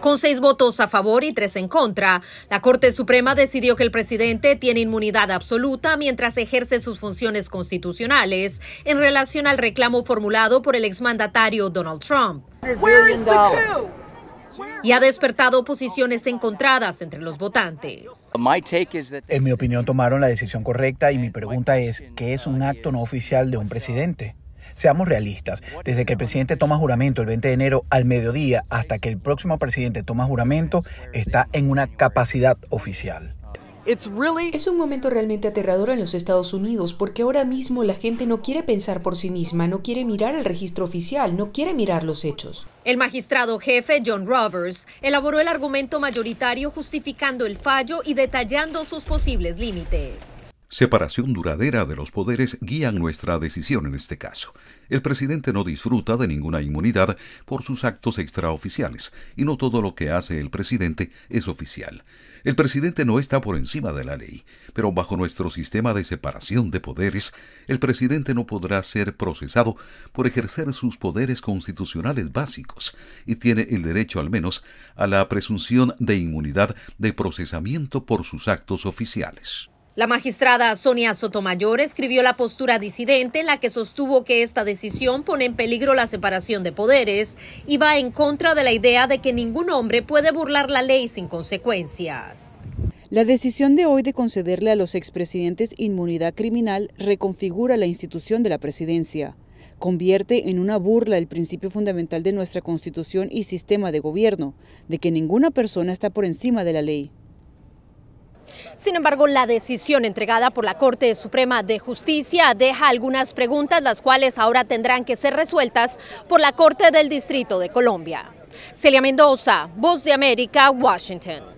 Con seis votos a favor y tres en contra, la Corte Suprema decidió que el presidente tiene inmunidad absoluta mientras ejerce sus funciones constitucionales en relación al reclamo formulado por el exmandatario Donald Trump. Y ha despertado posiciones encontradas entre los votantes. En mi opinión tomaron la decisión correcta y mi pregunta es, ¿qué es un acto no oficial de un presidente? Seamos realistas, desde que el presidente toma juramento el 20 de enero al mediodía hasta que el próximo presidente toma juramento, está en una capacidad oficial. Es un momento realmente aterrador en los Estados Unidos porque ahora mismo la gente no quiere pensar por sí misma, no quiere mirar el registro oficial, no quiere mirar los hechos. El magistrado jefe John Roberts elaboró el argumento mayoritario justificando el fallo y detallando sus posibles límites. Separación duradera de los poderes guía nuestra decisión en este caso. El presidente no disfruta de ninguna inmunidad por sus actos extraoficiales, y no todo lo que hace el presidente es oficial. El presidente no está por encima de la ley, pero bajo nuestro sistema de separación de poderes, el presidente no podrá ser procesado por ejercer sus poderes constitucionales básicos, y tiene el derecho al menos a la presunción de inmunidad de procesamiento por sus actos oficiales. La magistrada Sonia Sotomayor escribió la postura disidente en la que sostuvo que esta decisión pone en peligro la separación de poderes y va en contra de la idea de que ningún hombre puede burlar la ley sin consecuencias. La decisión de hoy de concederle a los expresidentes inmunidad criminal reconfigura la institución de la presidencia convierte en una burla el principio fundamental de nuestra Constitución y sistema de gobierno, de que ninguna persona está por encima de la ley. Sin embargo, la decisión entregada por la Corte Suprema de Justicia deja algunas preguntas, las cuales ahora tendrán que ser resueltas por la Corte del Distrito de Colombia. Celia Mendoza, Voz de América, Washington.